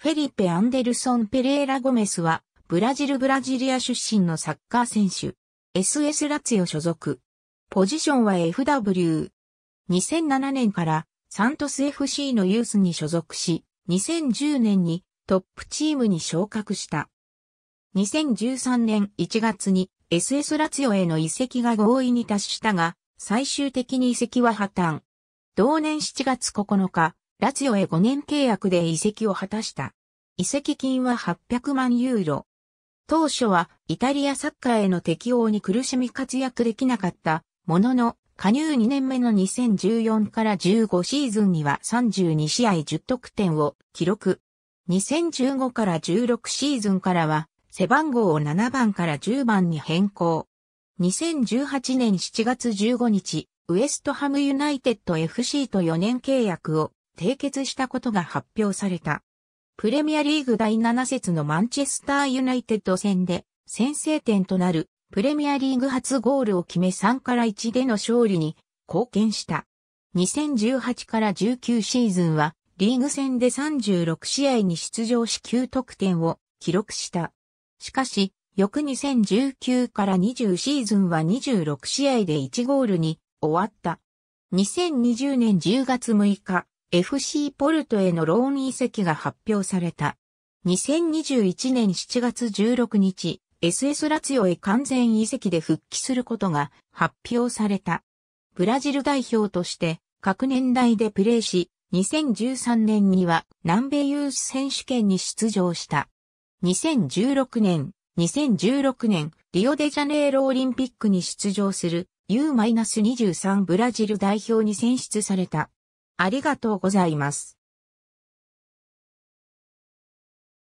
フェリペ・アンデルソン・ペレーラ・ゴメスは、ブラジル・ブラジリア出身のサッカー選手、SS ラツヨ所属。ポジションは FW。2007年からサントス FC のユースに所属し、2010年にトップチームに昇格した。2013年1月に SS ラツヨへの移籍が合意に達したが、最終的に移籍は破綻。同年7月9日、ラツヨオへ5年契約で移籍を果たした。移籍金は800万ユーロ。当初はイタリアサッカーへの適応に苦しみ活躍できなかったものの、加入2年目の2014から15シーズンには32試合10得点を記録。2015から16シーズンからは背番号を7番から10番に変更。2018年7月15日、ウエストハムユナイテッド FC と4年契約を締結したことが発表された。プレミアリーグ第7節のマンチェスターユナイテッド戦で先制点となるプレミアリーグ初ゴールを決め3から1での勝利に貢献した。2018から19シーズンはリーグ戦で36試合に出場し9得点を記録した。しかし、翌2019から20シーズンは26試合で1ゴールに終わった。2020年10月6日、FC ポルトへのローン移籍が発表された。2021年7月16日、SS ラツヨへ完全移籍で復帰することが発表された。ブラジル代表として各年代でプレーし、2013年には南米ユース選手権に出場した。2016年、2016年、リオデジャネイロオリンピックに出場する U-23 ブラジル代表に選出された。ありがとうございます。